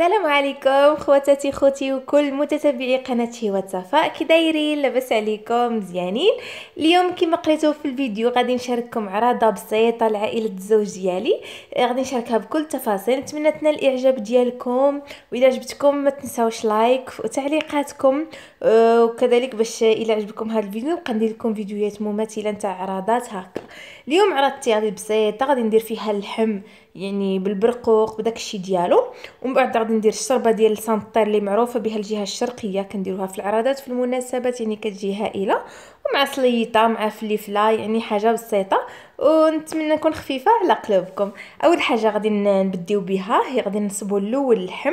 السلام عليكم خواتاتي خوتي وكل متتبعي قناه هوا صفاء كي دايرين لاباس عليكم مزيانين اليوم كما قريتو في الفيديو غادي نشارككم عراضه بسيطه لعائله الزوج ديالي آه، غادي نشاركها بكل التفاصيل نتمنى تنال الاعجاب ديالكم واذا عجبتكم ما تنساوش لايك وتعليقاتكم آه، وكذلك باش الى عجبكم هذا الفيديو نبقى ندير لكم فيديوهات مماثله نتاع عراضات هكا اليوم عرضت غادي بسيطه غادي ندير فيها اللحم يعني بالبرقوق بداك الشيء ديالو ومن بعد غادي ندير الشربه ديال السانطير اللي معروفه بها الجهه الشرقيه كنديروها في العرادات في المناسبات يعني كتجي هائله ومع سليطه مع فليفله يعني حاجه بسيطه ونتمنى نكون خفيفه على قلوبكم اول حاجه غادي نبديو بها هي غادي نصبوا الاول اللحم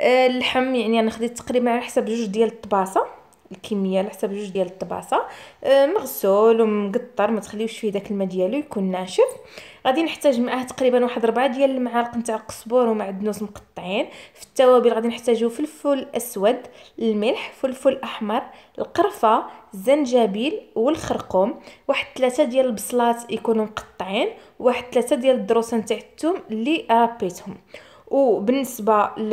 آه، اللحم يعني انا خديت تقريبا على حساب جوج ديال الطباسه الكميه على حساب جوج ديال الطباسه أه، مغسول ومقطر ما تخليوش فيه داك الماء ديالو يكون ناشف غادي نحتاج معاه تقريبا واحد ربعة ديال المعالق نتاع القزبر ومعدنوس مقطعين في التوابل غادي نحتاجو فلفل اسود الملح فلفل احمر القرفه الزنجبيل والخرقوم واحد ثلاثة ديال البصلات يكونوا مقطعين واحد ثلاثة ديال الدروسان نتاع الثوم اللي رابيتهم وبالنسبه ل...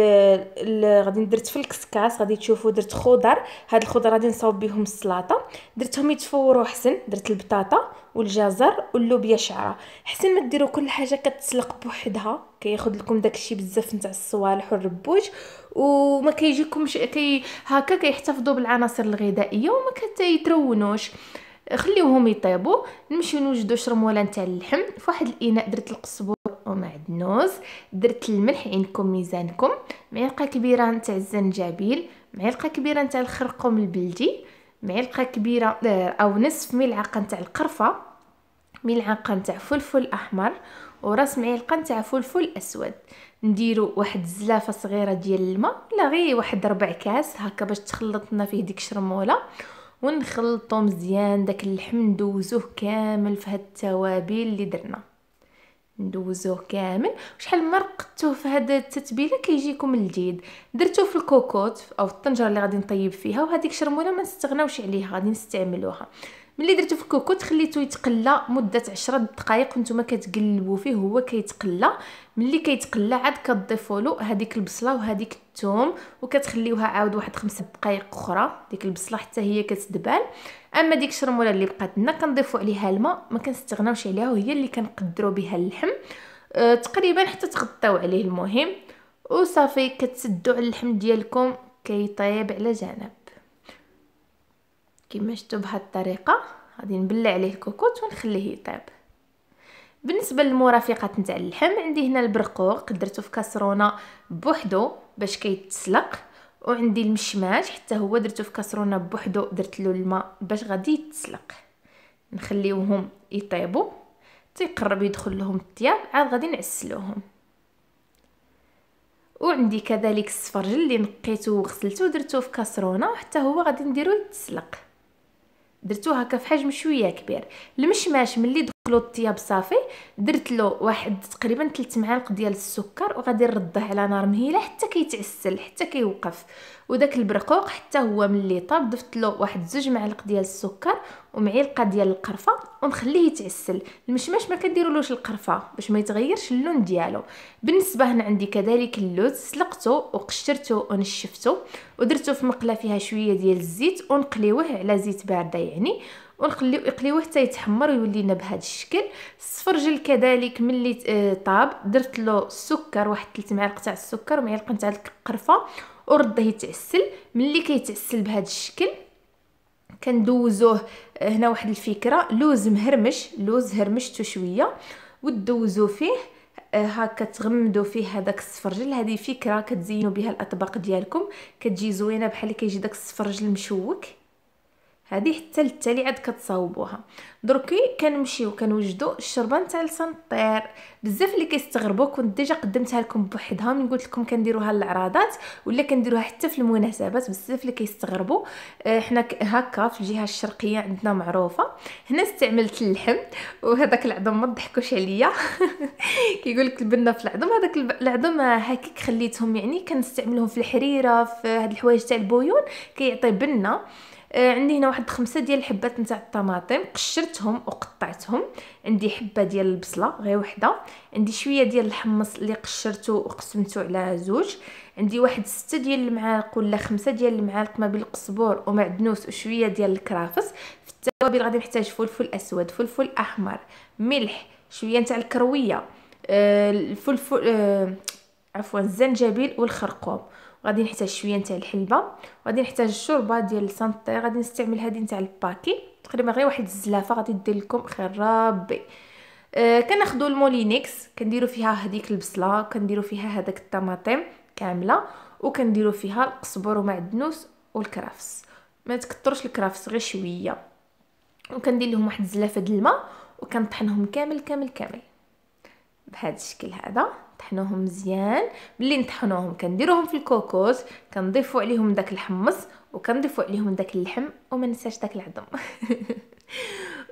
ل... غادي درت في الكسكاس غادي تشوفوا درت خضر هاد الخضر غادي نصاوب بهم السلطه درتهم يتفوروا حسن درت البطاطا والجزر واللوبيا شعره حسن ما ديروا كل حاجه كتسلق بوحدها كياخذ لكم داكشي بزاف نتاع الصوالح والربوج وما كيجيكمش كي هكا كيحتفظوا بالعناصر الغذائيه وما كتيترونوش خليوهم يطيبوا نمشيو نوجدو شرموله نتاع اللحم فواحد الاناء درت القصبور معدنوس درت الملح عندكم ميزانكم معلقه كبيره نتاع الزنجبيل معلقه كبيره نتاع الخرقوم البلدي معلقه كبيره آه، او نصف ملعقه نتاع القرفه ملعقه نتاع فلفل احمر وراس معلقه نتاع فلفل اسود نديرو واحد الزلافه صغيره ديال الماء لا غير واحد ربع كاس هكا باش تخلطنا فيه ديك الشرموله ونخلطو مزيان داك اللحم ندوزوه كامل في هاد التوابل اللي درنا ندوزوه كامل وشحال ما رقدتوه في هاد التتبيله كيجيكم الجيد درتوه في الكوكوت او الطنجره اللي غادي نطيب فيها وهذيك الشرموله ما نستغناوش عليها غادي نستعملوها ملي درتو في الكوكوت خليتو يتقلى مده 10 دقائق وانتم كتقلبوا فيه هو كيتقلى ملي كيتقلى عاد كتضيفوا له هذيك البصله وهذيك الثوم وكتخليوها عاود واحد خمسة دقائق اخرى ديك البصله حتى هي كتدبال اما ديك الشرموله اللي بقات لنا كنضيفوا عليها الماء ما كنستغناوش عليها وهي اللي كنقدروا بها اللحم أه تقريبا حتى تغطاو عليه المهم وصافي كتسدوا على اللحم ديالكم كيطيب على جنب كما شفتوا بهذه الطريقه غادي نبلع عليه الكوكوط ونخليه يطيب بالنسبه للمرافقات نتاع اللحم عندي هنا البرقوق درتو في كاسرونه بوحدو باش كيتسلق وعندي المشماش حتى هو درته في كاسرونه بوحدو درت له الماء باش غادي يتسلق نخليوهم يطيبوا تيقرب يدخل لهم الطياب عاد غادي نعسلوهم وعندي كذلك السفرجل اللي نقيته وغسلته ودرته في كاسرونه وحتى هو غادي نديرو يتسلق درتو هكا في حجم شويه كبير المشماش ملي كلوط الثياب صافي درت له واحد تقريبا 3 معالق ديال السكر وغادي نرده على نار مهيله حتى كيتعسل حتى كيوقف وداك البرقوق حتى هو ملي طاب ضفت له واحد زوج معالق ديال السكر ومعلقه ديال القرفه ونخليه يتعسل المشماش ما كديرولوش القرفه باش ما يتغيرش اللون ديالو بالنسبه هنا عندي كذلك اللوز سلقته وقشرته ونشفته ودرته في مقله فيها شويه ديال الزيت ونقليوه على زيت بارده يعني ونخليو يقليوه حتى يتحمر ويولي لنا بهذا الشكل السفرجل كذلك ملي آه، طاب درت له السكر واحد 3 معالق تاع السكر ومعلقه تاع القرفه ورده يتعسل ملي كيتعسل بهذا الشكل كندوزوه آه، هنا واحد الفكره لوز مهرمش لوز هرمشته شويه ودوزو فيه هكا آه، تغمدوا فيه هذاك السفرجل هذه فكره كتزينوا بها الاطباق ديالكم كتجي زوينه بحال كيجي داك السفرجل مشوك هذه حتى للتالي عاد كتصاوبوها دركي كنمشيو كنوجدو الشربه تاع السنطير بزاف اللي كيستغربوا كنت ديجا قدمتها لكم بوحدها من قلت لكم كنديروها للعراضات ولا كنديروها حتى في المناسبات بزاف اللي كيستغربوا آه، حنا هكا في الجهه الشرقيه عندنا معروفه هنا استعملت اللحم وهذاك العظم ما ضحكوش عليا كيقول لك البنه في العظم هذاك العظم هكيك خليتهم يعني كنستعملهم في الحريره في هاد الحوايج تاع البويون كيعطي كي بنه آه، عندي هنا واحد خمسة ديال الحبات نتاع الطماطم قشرتهم وقطعتهم عندي حبه ديال البصله غير وحده عندي شويه ديال الحمص اللي قشرته وقسمته على زوج عندي واحد ستة ديال المعالق ولا خمسة ديال المعالق ما بين القزبور ومعدنوس وشويه ديال الكرافس في التوابل غادي نحتاج فلفل اسود فلفل احمر ملح شويه نتاع الكرويه آه، الفلفل آه، عفوا الزنجبيل والخرقوم غادي نحتاج شويه نتاع الحلبه وغادي نحتاج الشوربه ديال السانتي غادي نستعمل هذه نتاع الباكي تقريبا غير واحد الزلافه غادي دير لكم خرابي آه كناخذوا المولينيكس كنديروا فيها هذيك البصله كنديروا فيها هذاك الطماطم كامله وكنديروا فيها القزبر ومعدنوس والكرافس ما تكثرش الكرافس غير شويه وكندير لهم واحد الزلافه د الماء وكنطحنهم كامل كامل كامل بهذا الشكل هذا طحنوهم مزيان ملي نطحنوهم كنديروهم في الكوكوس كنضيفو عليهم داك الحمص وكنضيفو عليهم داك اللحم وما ننساش داك العظم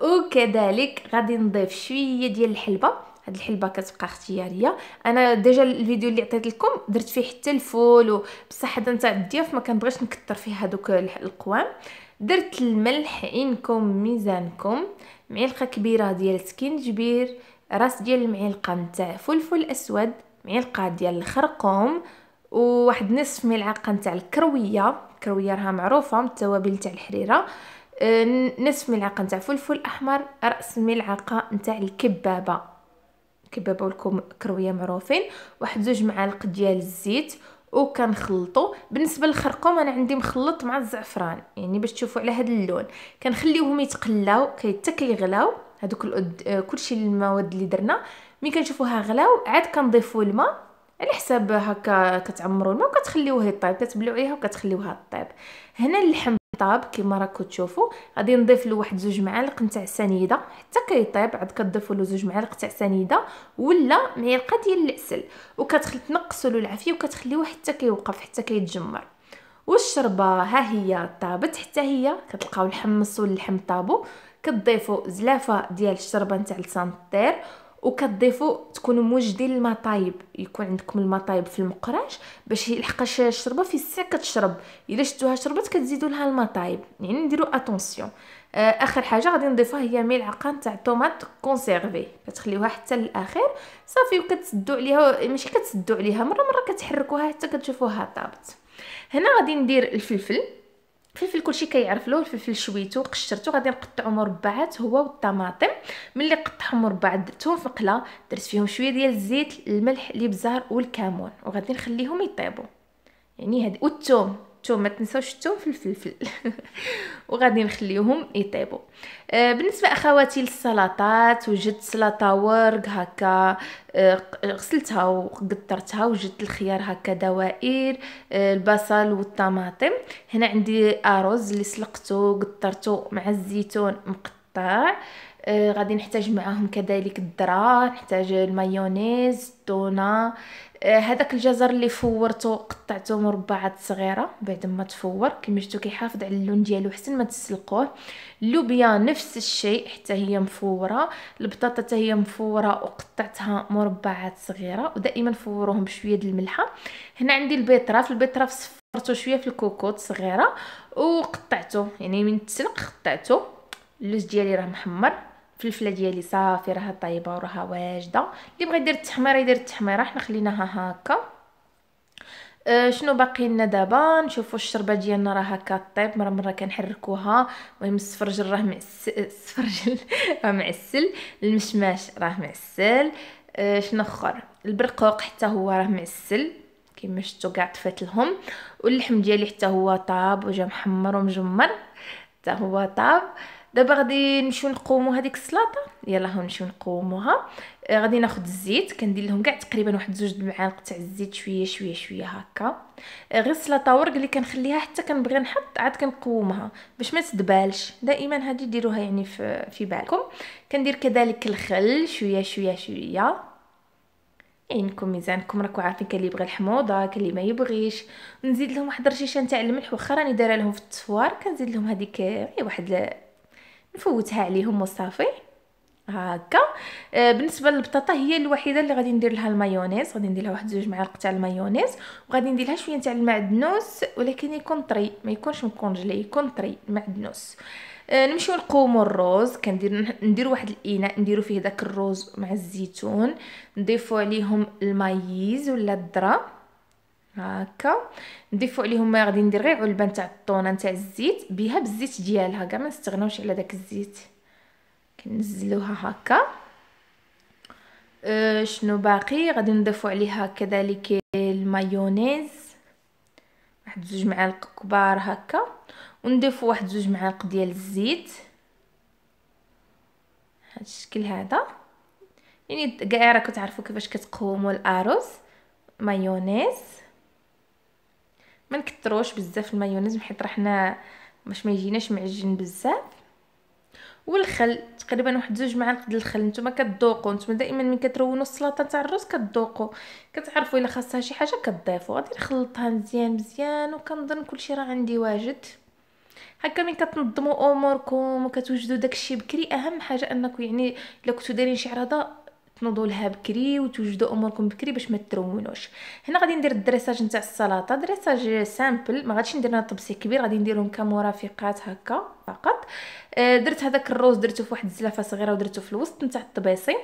وكذلك غادي نضيف شويه ديال الحلبه هاد الحلبه كتبقى اختياريه انا ديجا الفيديو اللي عطيت لكم درت فيه حتى الفول وبصح حدا نتاع الضياف ما كنبغيش نكثر فيه هادوك القوام درت الملح انكم ميزانكم معلقه كبيره ديال سكينجبير راس ديال المعلقه نتاع فلفل اسود معلقه ديال الخرقوم وواحد نصف ملعقه نتاع الكرويه الكرويه راها معروفه من التوابل نتاع الحريره آه، نصف ملعقه نتاع فلفل احمر راس ملعقه نتاع الكبابه الكبابه والكرويه معروفين واحد زوج معالق ديال الزيت وكنخلطو بالنسبه للخرقوم انا عندي مخلط مع الزعفران يعني باش تشوفوا على هذا اللون كنخليوهم يتقلاو كيتك يغلاو هذوك آه، كلشي المواد اللي درنا مي كنشوفوها غلاو عاد كنضيفوا الماء على حساب هكا كتعمروا الماء وكتخليوه يطيب كتبلعوا عليها وكتخليوها طيب هنا اللحم طاب كما راكم تشوفوا غادي نضيف له واحد زوج معالق نتاع سنيده حتى كيطيب عاد كتضيفوا له زوج معالق تاع سنيده ولا معلقه ديال العسل وكتخلي تنقصوا له العافيه وكتخليوه حتى كيوقف حتى كيتجمر والشربه ها هي طابت حتى هي كتلقاو الحمص واللحم طابو كتضيفوا زلافه ديال الشربه نتاع السانتير وكتضيفوا تكونوا موجدين المطايب يكون عندكم المطايب في المقراش باش يلحقاش الشربه في الساعه كتشرب الا شتوها شربت كتزيدوا لها المطايب يعني نديروا اتونسيون آه، اخر حاجه غادي نضيفها هي ملعقه نتاع طوماط كونسيرفي كتخليوها حتى للاخير صافي وكتسدوا عليها ماشي كتسدوا عليها مره مره كتحركوها حتى كتشوفوها طابت هنا غادي ندير الفلفل الفلفل كلشي كيعرف له الفلفل شويتو قشرتو غادي نقطعو مربعات هو والطماطم ملي قطعهم مربعات درتهم في قله درت فيهم شويه ديال الزيت الملح الابزار والكمون وغادي نخليهم يطيبوا يعني هاد والثوم الثوم ما تنساوش الثوم في الفلفل وغادي نخليهم يطيبوا آه، بالنسبه اخواتي للسلطات وجدت سلطه ورق هكا آه، غسلتها وقطرتها وجدت الخيار هكا دوائر آه، البصل والطماطم هنا عندي ارز اللي سلقته قطرته مع الزيتون مقطع غادي نحتاج معاهم كذلك الذره نحتاج المايونيز التونه هذاك الجزر اللي فورته قطعته مربعات صغيره بعد ما تفور كما شفتوا كيحافظ على اللون ديالو حسن ما تسلقوه اللوبيا نفس الشيء حتى هي مفوره البطاطا حتى هي مفوره وقطعتها مربعات صغيره ودائما فوروهم بشويه د الملحه هنا عندي البيطراف البيطراف صفرته شويه في الكوكوط صغيره وقطعته يعني من تسلق قطعته اللوز ديالي راه محمر الفلفله ديالي صافي راها طايبه وراها واجده اللي بغى يدير التحميره يدير التحميره حنا خليناها هكا أه شنو باقي لنا دابا نشوفوا الشربه ديالنا راه هكا طيب مره مره كنحركوها المهم السفرجل راه معس السفرجل راه معسل المشماش راه معسل أه شنو اخر البرقوق حتى هو راه معسل كما شفتوا كاع طفات لهم واللحم ديالي حتى هو طاب وجا محمر ومجمر حتى هو طاب دابا غادي نمشيو نقومو هذيك السلطه يلا هون نمشيو نقوموها آه، غادي ناخذ الزيت كندير لهم كاع تقريبا واحد زوج المعالق تاع الزيت شويه شويه شويه هكا آه، غير السلطه ورق اللي كنخليها حتى كنبغي نحط عاد كنقومها باش ما تدبالش دائما هذه ديروها يعني في, في بالكم كندير كذلك الخل شويه شويه شويه عينكم يعني ميزانكم راكو عارفين كاين اللي يبغي الحموضه كاين اللي ما يبغيش نزيد لهم واحد الرشيشه نتاع الملح واخا راني دايره لهم في التفوار كنزيد لهم هذيك إيه، واحد نفوتها عليهم وصافي هكا آه بالنسبه للبطاطا هي الوحيده اللي غادي ندير لها المايونيز غادي ندير لها واحد زوج معالق تاع المايونيز وغادي ندير لها شويه تاع المعدنوس ولكن يكون طري ما يكونش مكونجلي يكون طري المعدنوس آه نمشيو نقومو الروز كندير ندير واحد الاناء نديرو فيه داك الروز مع الزيتون نضيفو عليهم المايز ولا الذره هكا نضيفو عليهم ما غادي ندير غير علبه نتاع الطونه نتاع الزيت بها بالزيت ديالها كاع ما نستغناوش على داك الزيت كنزلوها هكا أه شنو باقي غادي نضيفو عليها كذلك المايونيز واحد زوج معالق كبار هكا ونضيفو واحد زوج معالق ديال الزيت هاد الشكل هذا يعني كاع راكم تعرفوا كيفاش كتقوموا الارز مايونيز ما نكثروش بزاف المايونيز حيت رحنا باش ما يجيناش معجن بزاف والخل تقريبا واحد زوج معالق ديال الخل نتوما كتذوقوا نتوما دائما ملي كترونوا السلطه تاع الرز كتذوقوا كتعرفوا الا خاصها شي حاجه كتضيفوا غادي نخلطها مزيان مزيان وكنظن كلشي راه عندي واجد هكا من كتنظموا اموركم وكتوجدوا داكشي بكري اهم حاجه انكم يعني الا كنتو دايرين شي عرضه تنوضوا لها بكري وتوجدوا اموركم بكري باش ما ترونوش هنا غادي ندير الدريساج نتاع السلطه دريساج سامبل ما غاديش ندير لها طبسي كبير غادي نديرهم كمرافقات هكا فقط آه، درت هذاك الروز درته في واحد الزلافه صغيره ودرته في الوسط نتاع الطبيسي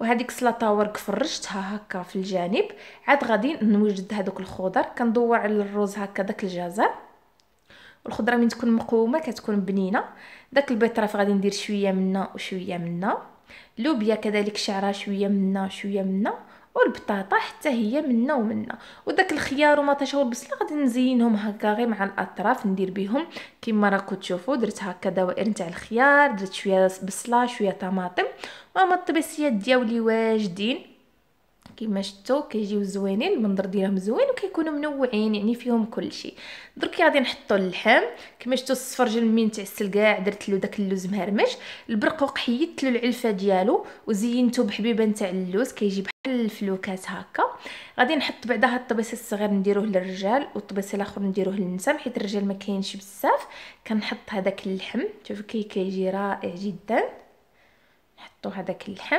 وهذيك السلطه ورك فرشتها هكا في الجانب عاد غادي نوجد هذوك الخضر كندور على الروز هكا داك الجزر والخضره من تكون مقومه كتكون بنينه داك البيطراف غادي ندير شويه منه وشويه منه لوبيا كذلك شعرها شويه منا شويه منا والبطاطا حتى هي منا ومنا وداك الخيار تشاور البصله غادي نزينهم هكا غير مع الاطراف ندير بهم كما راكم تشوفوا درت هكا دوائر نتاع الخيار درت شويه بصله شويه طماطم وما الطبيسيات دياولي واجدين كما شفتوا كيجيو زوينين المنظر ديالهم زوين وكيكونوا منوعين يعني فيهم كلشي درك غادي نحطوا اللحم كما شفتوا الصفرجل منين تعسل كاع درت له داك اللوز مهرمش البرقوق حيدت له العلفه ديالو وزينته بحبيبه نتاع اللوز كيجي بحال الفلوكات هكا غادي نحط بعدا هاد الطبيس الصغير نديروه للرجال والطبيس الاخر نديروه للنساء حيت الرجال ما كاينش بزاف كنحط هذاك اللحم شوفوا كي كيجي رائع جدا نحطوا هذاك اللحم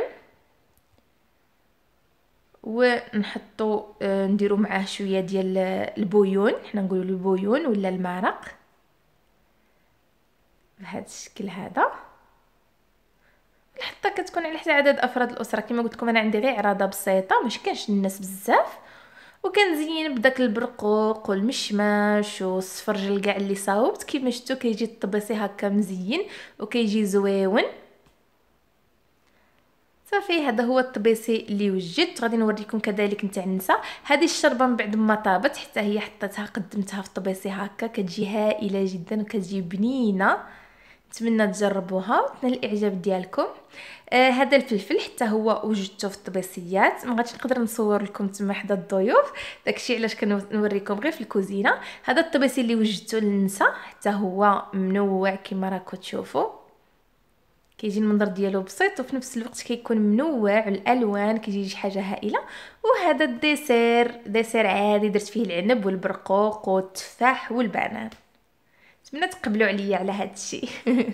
ونحطو آه، نديرو معاه شويه ديال البويون حنا نقولو البويون ولا المرق بهذا الشكل هذا الحطه كتكون على حسب عدد افراد الاسره كما قلت لكم انا عندي غير عراضه بسيطه ماشي كانش الناس بزاف وكنزين بداك البرقوق والمشماش والصفرجل كاع اللي صاوبت كيما شفتو كيجي الطبيسي هكا مزين وكيجي زويون صافي هذا هو الطبيسي اللي وجدت غادي نوريكم كذلك نتاع النساء هذه الشربه من بعد ما طابت حتى هي حطيتها قدمتها في الطبيسي هكا كتجي هائله جدا وكتجي بنينه نتمنى تجربوها وتنال الاعجاب ديالكم آه هذا الفلفل حتى هو وجدته في الطبيسيات ما غاديش نقدر نصور لكم تما حدا الضيوف داكشي علاش كنوريكم غير في الكوزينه هذا الطبيسي اللي وجدته للنساء حتى هو منوع كما راكم تشوفوا كيجي المنظر ديالو بسيط وفي نفس الوقت كيكون منوع الالوان كيجي شي حاجه هائله وهذا الديسير ديسير عادي درت فيه العنب والبرقوق والتفاح والبنان نتمنى تقبلوا عليا على هذا الشيء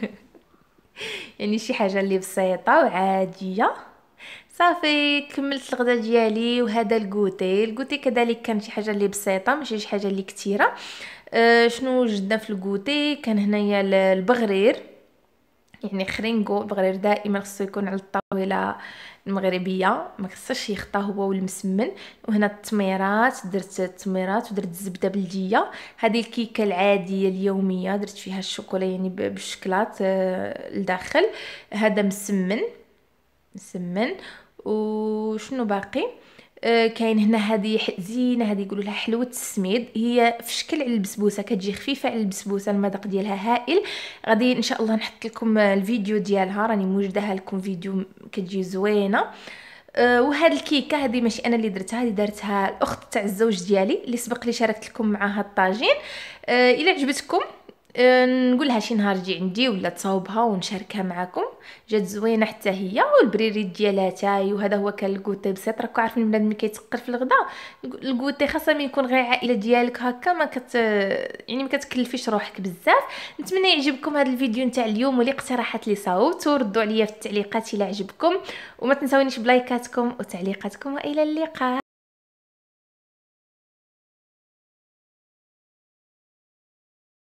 يعني شي حاجه اللي بسيطه وعاديه صافي كملت الغدا ديالي وهذا الكوتي الكوتي كذلك كان شي حاجه اللي بسيطه ماشي شي حاجه اللي كثيره أه شنو وجدنا في الكوتي كان هنايا البغرير يعني خرينغو بغرير المغرب دائما خصو يكون على الطاوله المغربيه ما خصش يخطا هو والمسمن وهنا التميرات درت التميرات ودرت الزبده بلديه هذه الكيكه العاديه اليوميه درت فيها الشوكولا يعني بالشكلاط آه، لداخل هذا مسمن مسمن وشنو باقي آه، كاين هنا هذه زينه هذه يقولوا لها حلوه السميد هي في شكل على البسبوسه كتجي خفيفه على البسبوسه المذاق ديالها هائل غادي ان شاء الله نحط لكم آه، الفيديو ديالها راني موجدها لكم فيديو كتجي زوينه آه، وهاد الكيكه هذه ماشي انا اللي درتها هذه دارتها الاخت تاع الزوج ديالي اللي سبق لي شاركت لكم معها الطاجين الا عجبتكم نقولها شي نهار تجي عندي ولا تصاوبها ونشاركها معكم جات زوينه حتى هي والبريريت ديالها تاي وهذا هو كان الكوتي بسيط راكم عارفين البنات ملي كيتقل في الغدا الكوتي خاصه ملي يكون غير عائله ديالك هكا ما كت يعني ما كتكلفيش روحك بزاف نتمنى يعجبكم هذا الفيديو نتاع اليوم والاقتراحات لي صاوبت وردوا عليا في التعليقات الى عجبكم وما تنساونيش بلايكاتكم وتعليقاتكم والى اللقاء